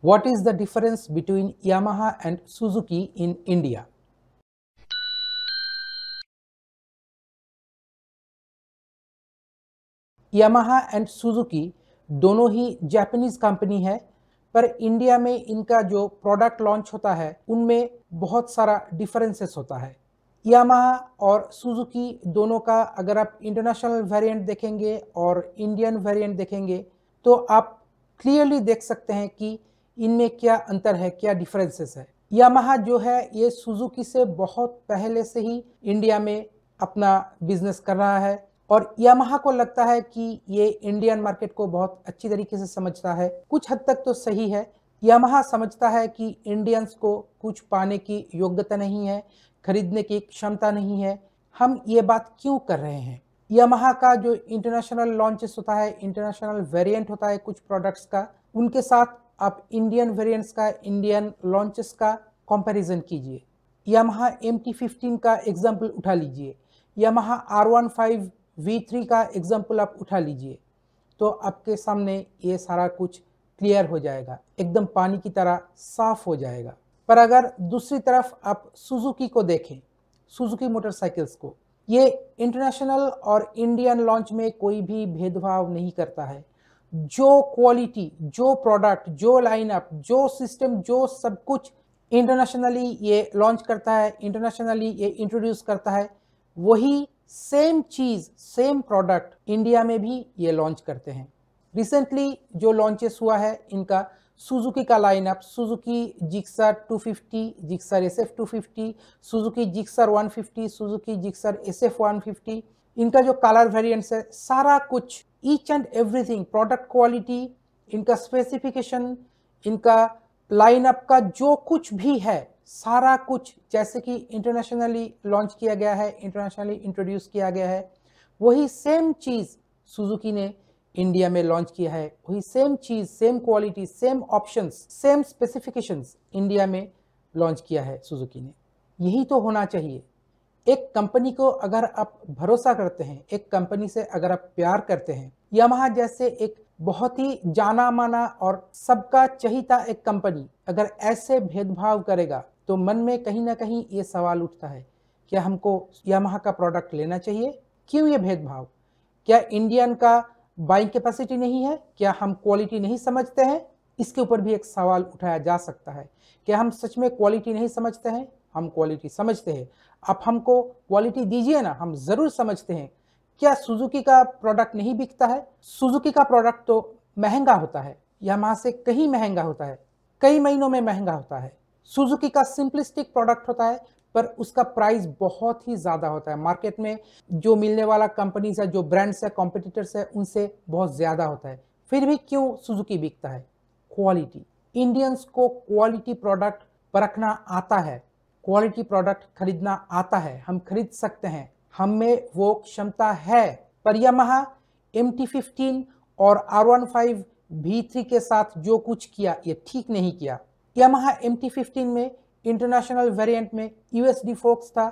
What is the difference between Yamaha and Suzuki in India? Yamaha and Suzuki दोनों ही Japanese company है पर India में इनका जो प्रोडक्ट लॉन्च होता है उनमें बहुत सारा डिफरेंसेस होता है यामाहा और सुजुकी दोनों का अगर आप इंटरनेशनल वेरिएंट देखेंगे और इंडियन वेरिएंट देखेंगे तो आप क्लियरली देख सकते हैं कि इनमें क्या अंतर है क्या डिफरेंसेस है यामाहा जो है ये सुजुकी से बहुत पहले से ही इंडिया में अपना बिजनेस कर रहा है और यामाहा को लगता है कि ये इंडियन मार्केट को बहुत अच्छी तरीके से समझता है कुछ हद तक तो सही है यामाहा समझता है कि इंडियंस को कुछ पाने की योग्यता नहीं है खरीदने की क्षमता नहीं है हम ये बात क्यों कर रहे हैं यामाहा का जो इंटरनेशनल लॉन्चेस होता है इंटरनेशनल वेरिएंट होता है कुछ प्रोडक्ट्स का उनके साथ आप इंडियन वेरिएंट्स का इंडियन लॉन्चेस का कंपैरिजन कीजिए यामाहा एम टी फिफ्टीन का एग्जाम्पल उठा लीजिए Yamaha R one five V three का एग्जाम्पल आप उठा लीजिए तो आपके सामने ये सारा कुछ क्लियर हो जाएगा एकदम पानी की तरह साफ हो जाएगा पर अगर दूसरी तरफ आप सुजुकी को देखें सुजुकी मोटरसाइकिल्स को ये इंटरनेशनल और इंडियन लॉन्च में कोई भी भेदभाव नहीं करता है जो क्वालिटी जो प्रोडक्ट जो लाइनअप जो सिस्टम जो सब कुछ इंटरनेशनली ये लॉन्च करता है इंटरनेशनली ये इंट्रोड्यूस करता है वही सेम चीज़ सेम प्रोडक्ट इंडिया में भी ये लॉन्च करते हैं रिसेंटली जो लॉन्चेस हुआ है इनका सुजुकी का lineup Suzuki Gixxer 250 Gixxer two 250 Suzuki Gixxer fifty Suzuki Gixxer one 150 इनका जो कलर वेरियंट्स है सारा कुछ each and everything product quality इनका स्पेसिफिकेशन इनका लाइनअप का जो कुछ भी है सारा कुछ जैसे कि इंटरनेशनली लॉन्च किया गया है इंटरनेशनली इंट्रोड्यूस किया गया है वही सेम चीज़ सुजुकी ने इंडिया में लॉन्च किया है वही सेम चीज़ same quality same options same specifications India में लॉन्च किया है सुजुकी ने यही तो होना चाहिए एक कंपनी को अगर आप भरोसा करते हैं एक कंपनी से अगर आप प्यार करते हैं यमहा जैसे एक बहुत ही जाना माना और सबका चहिता एक कंपनी अगर ऐसे भेदभाव करेगा तो मन में कहीं ना कहीं ये सवाल उठता है क्या हमको यामाहा का प्रोडक्ट लेना चाहिए क्यों ये भेदभाव क्या इंडियन का बाइंग कैपेसिटी नहीं है क्या हम क्वालिटी नहीं समझते हैं इसके ऊपर भी एक सवाल उठाया जा सकता है क्या हम सच में क्वालिटी नहीं समझते हैं हम क्वालिटी समझते हैं आप हमको क्वालिटी दीजिए ना हम ज़रूर समझते हैं क्या सुजुकी का प्रोडक्ट नहीं बिकता है सुजुकी का प्रोडक्ट तो महंगा होता है यामाहा से कहीं महंगा होता है कई महीनों में महंगा होता है सुजुकी का सिंपलिस्टिक प्रोडक्ट होता है पर उसका प्राइस बहुत ही ज़्यादा होता है मार्केट में जो मिलने वाला कंपनीज है जो ब्रांड्स है कॉम्पिटिटर्स है उनसे बहुत ज़्यादा होता है फिर भी क्यों सुजुकी बिकता है क्वालिटी इंडियंस को क्वालिटी प्रोडक्ट परखना आता है क्वालिटी प्रोडक्ट खरीदना आता है हम खरीद सकते हैं हम में वो क्षमता है पर यमहा एम टी फिफ्टीन और R one five V three के साथ जो कुछ किया ये ठीक नहीं किया यमहा एम टी फिफ्टीन में इंटरनेशनल वेरिएंट में यूएसडी फोक्स था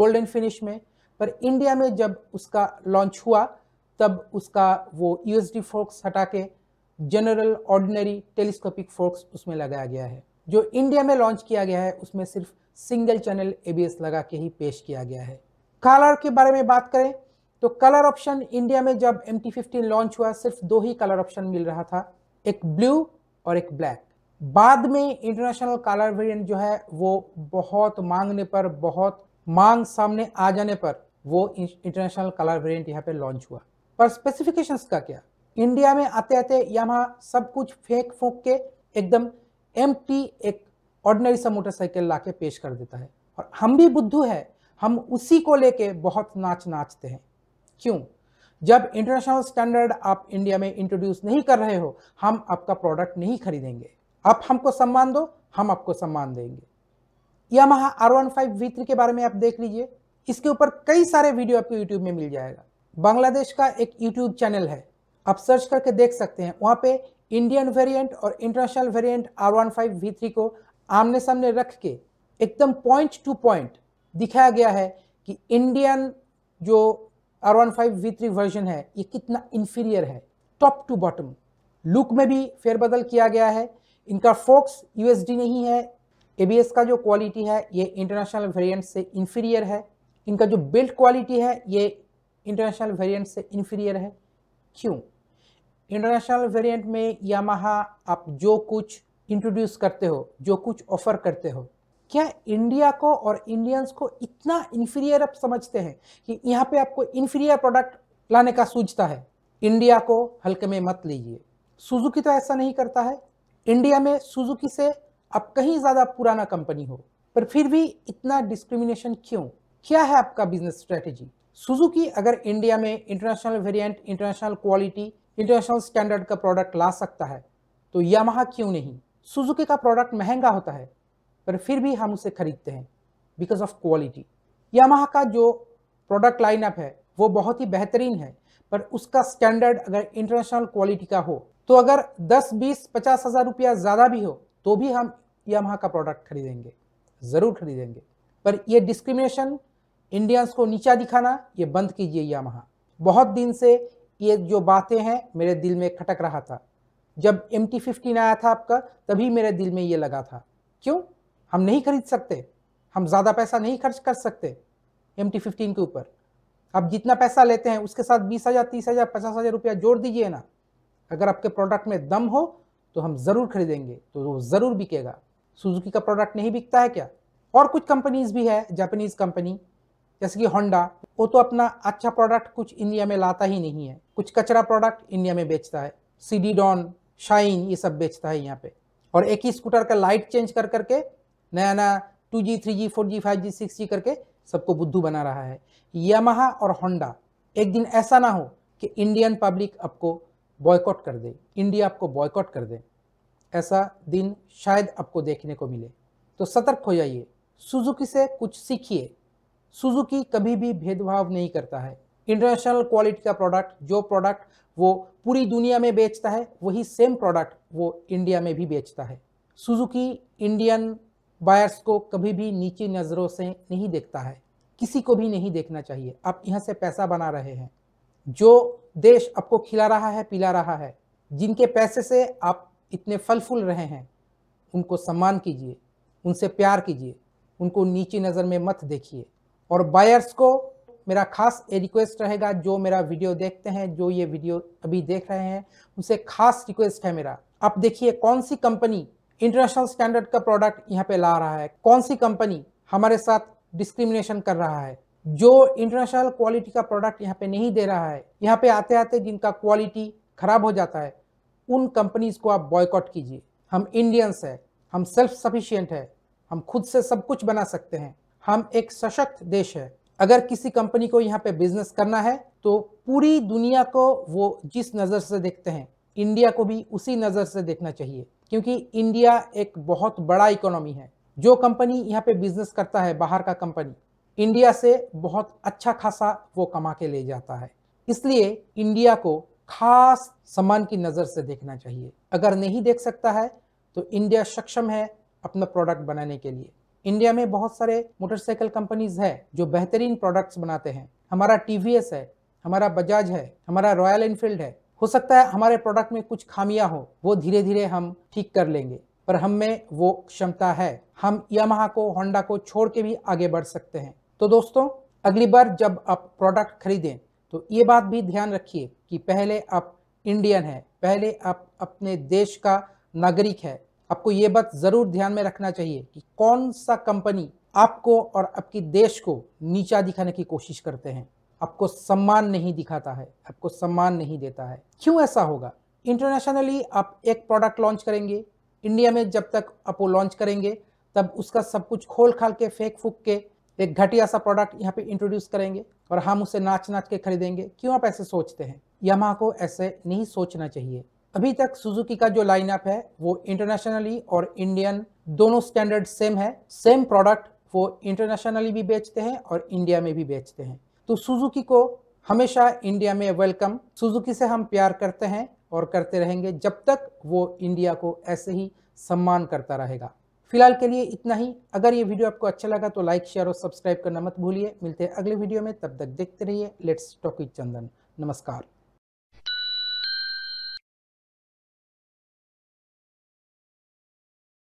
गोल्डन फिनिश में पर इंडिया में जब उसका लॉन्च हुआ तब उसका वो यूएसडी फोक्स हटा के जनरल ऑर्डिनरी टेलीस्कोपिक फोक्स उसमें लगाया गया है जो इंडिया में लॉन्च किया गया है उसमें सिर्फ सिंगल चैनल एबीएस लगा के ही पेश किया गया है कलर के बारे में बात करें तो कलर ऑप्शन इंडिया में जब एम टी लॉन्च हुआ सिर्फ दो ही कलर ऑप्शन मिल रहा था एक ब्लू और एक ब्लैक बाद में इंटरनेशनल कलर वेरिएंट जो है वो बहुत मांगने पर बहुत मांग सामने आ जाने पर वो इंटरनेशनल कॉलर वेरिएंट यहाँ पे लॉन्च हुआ पर स्पेसिफिकेशंस का क्या इंडिया में आते आते यहाँ सब कुछ फेंक फूक के एकदम एम एक ऑर्डनरी सा मोटरसाइकिल ला के पेश कर देता है और हम भी बुद्धू है हम उसी को लेके बहुत नाच नाचते हैं क्यों जब इंटरनेशनल स्टैंडर्ड आप इंडिया में इंट्रोड्यूस नहीं कर रहे हो हम आपका प्रोडक्ट नहीं खरीदेंगे आप हमको सम्मान दो हम आपको सम्मान देंगे Yamaha R one five V three के बारे में आप देख लीजिए इसके ऊपर कई सारे वीडियो आपको यूट्यूब में मिल जाएगा बांग्लादेश का एक यूट्यूब चैनल है आप सर्च करके देख सकते हैं वहाँ पे इंडियन वेरिएंट और international variant R one five V three को आमने सामने रख के एकदम पॉइंट टू पॉइंट दिखाया गया है कि इंडियन जो R one five V three version है ये कितना इन्फीरियर है टॉप टू बॉटम लुक में भी फेरबदल किया गया है इनका फोक्स यूएसडी नहीं है एबीएस का जो क्वालिटी है ये इंटरनेशनल वेरिएंट से इन्फीरियर है इनका जो बिल्ड क्वालिटी है ये इंटरनेशनल वेरिएंट से इन्फीरियर है क्यों इंटरनेशनल वेरिएंट में यामाहा आप जो कुछ इंट्रोड्यूस करते हो जो कुछ ऑफर करते हो क्या इंडिया को और इंडियंस को इतना इन्फीरियर आप समझते हैं कि यहाँ पे आपको इन्फीरियर प्रोडक्ट लाने का सूझता है इंडिया को हल्के में मत लीजिए सुजुकी तो ऐसा नहीं करता है इंडिया में सुजुकी से आप कहीं ज़्यादा पुराना कंपनी हो पर फिर भी इतना डिस्क्रिमिनेशन क्यों क्या है आपका बिजनेस स्ट्रेटेजी सुजुकी अगर इंडिया में international variant international quality international standard का प्रोडक्ट ला सकता है तो यामाहा क्यों नहीं सुजुकी का प्रोडक्ट महंगा होता है पर फिर भी हम उसे खरीदते हैं बिकॉज ऑफ क्वालिटी यामाहा का जो प्रोडक्ट लाइनअप है वो बहुत ही बेहतरीन है पर उसका स्टैंडर्ड अगर इंटरनेशनल क्वालिटी का हो तो अगर 10, 20, पचास हजार रुपया ज़्यादा भी हो तो भी हम यमहा का प्रोडक्ट खरीदेंगे ज़रूर खरीदेंगे पर यह डिस्क्रिमिनेशन इंडियंस को नीचा दिखाना ये बंद कीजिए यमहा बहुत दिन से ये जो बातें हैं मेरे दिल में खटक रहा था जब एम टी फिफ्टीन आया था आपका तभी मेरे दिल में ये लगा था क्यों हम नहीं खरीद सकते हम ज़्यादा पैसा नहीं खर्च कर सकते एम टी फिफ्टीन के ऊपर आप जितना पैसा लेते हैं उसके साथ बीस हज़ार तीस हज़ार पचास हज़ार रुपया जोड़ दीजिए ना अगर आपके प्रोडक्ट में दम हो तो हम ज़रूर खरीदेंगे तो वो ज़रूर बिकेगा सुजुकी का प्रोडक्ट नहीं बिकता है क्या और कुछ कंपनीज भी है जापानीज़ कंपनी जैसे कि होंडा वो तो अपना अच्छा प्रोडक्ट कुछ इंडिया में लाता ही नहीं है कुछ कचरा प्रोडक्ट इंडिया में बेचता है सी डॉन शाइन ये सब बेचता है यहाँ पे और एक ही स्कूटर का लाइट चेंज कर करके नया नया two G three G four G five G six G करके सबको बुद्धू बना रहा है यमहा और होंडा एक दिन ऐसा ना हो कि इंडियन पब्लिक आपको बॉयकॉट कर दे इंडिया आपको बॉयकॉट कर दे ऐसा दिन शायद आपको देखने को मिले तो सतर्क हो जाइए सुजुकी से कुछ सीखिए सुजुकी कभी भी भेदभाव नहीं करता है इंटरनेशनल क्वालिटी का प्रोडक्ट जो प्रोडक्ट वो पूरी दुनिया में बेचता है वही सेम प्रोडक्ट वो इंडिया में भी बेचता है सुजुकी इंडियन बायर्स को कभी भी नीची नज़रों से नहीं देखता है किसी को भी नहीं देखना चाहिए आप यहाँ से पैसा बना रहे हैं जो देश आपको खिला रहा है पिला रहा है जिनके पैसे से आप इतने फल फूल रहे हैं उनको सम्मान कीजिए उनसे प्यार कीजिए उनको नीची नज़र में मत देखिए और बायर्स को मेरा खास रिक्वेस्ट रहेगा जो मेरा वीडियो देखते हैं जो ये वीडियो अभी देख रहे हैं उनसे खास रिक्वेस्ट है मेरा आप देखिए कौन सी कंपनी इंटरनेशनल स्टैंडर्ड का प्रोडक्ट यहाँ पे ला रहा है कौन सी कंपनी हमारे साथ डिस्क्रिमिनेशन कर रहा है जो इंटरनेशनल क्वालिटी का प्रोडक्ट यहाँ पे नहीं दे रहा है यहाँ पे आते आते जिनका क्वालिटी खराब हो जाता है उन कंपनीज को आप बॉयकॉट कीजिए हम इंडियंस है हम सेल्फ सफिशियंट है हम खुद से सब कुछ बना सकते हैं हम एक सशक्त देश है अगर किसी कंपनी को यहाँ पे बिजनेस करना है तो पूरी दुनिया को वो जिस नज़र से देखते हैं इंडिया को भी उसी नज़र से देखना चाहिए क्योंकि इंडिया एक बहुत बड़ा इकोनॉमी है जो कंपनी यहाँ पे बिजनेस करता है बाहर का कंपनी इंडिया से बहुत अच्छा खासा वो कमा के ले जाता है इसलिए इंडिया को खास सम्मान की नज़र से देखना चाहिए अगर नहीं देख सकता है तो इंडिया सक्षम है अपना प्रोडक्ट बनाने के लिए इंडिया में बहुत सारे मोटरसाइकिल कंपनीज है जो बेहतरीन प्रोडक्ट्स बनाते हैं हमारा टी है हमारा बजाज है हमारा रॉयल एनफील्ड है हो सकता है हमारे प्रोडक्ट में कुछ खामियां हो वो धीरे धीरे हम ठीक कर लेंगे पर हम में वो क्षमता है हम यमहा को होंडा को छोड़ के भी आगे बढ़ सकते हैं तो दोस्तों अगली बार जब आप प्रोडक्ट खरीदें तो ये बात भी ध्यान रखिए कि पहले आप इंडियन हैं पहले आप अपने देश का नागरिक है आपको ये बात ज़रूर ध्यान में रखना चाहिए कि कौन सा कंपनी आपको और आपकी देश को नीचा दिखाने की कोशिश करते हैं आपको सम्मान नहीं दिखाता है आपको सम्मान नहीं देता है क्यों ऐसा होगा इंटरनेशनली आप एक प्रोडक्ट लॉन्च करेंगे इंडिया में जब तक आप वो लॉन्च करेंगे तब उसका सब कुछ खोल खाल के फेंक फूक के तो एक घटिया सा प्रोडक्ट यहाँ पे इंट्रोड्यूस करेंगे और हम उसे नाच नाच के खरीदेंगे क्यों आप ऐसे सोचते हैं यमा को ऐसे नहीं सोचना चाहिए अभी तक सुजुकी का जो लाइनअप है वो इंटरनेशनली और इंडियन दोनों स्टैंडर्ड सेम है सेम प्रोडक्ट वो इंटरनेशनली भी बेचते हैं और इंडिया में भी बेचते हैं तो सुजुकी को हमेशा इंडिया में वेलकम सुजुकी से हम प्यार करते हैं और करते रहेंगे जब तक वो इंडिया को ऐसे ही सम्मान करता रहेगा फिलहाल के लिए इतना ही अगर ये वीडियो आपको अच्छा लगा तो लाइक शेयर और सब्सक्राइब करना मत भूलिए मिलते हैं अगले वीडियो में तब तक देखते रहिए लेट्स टॉक विद चंदन नमस्कार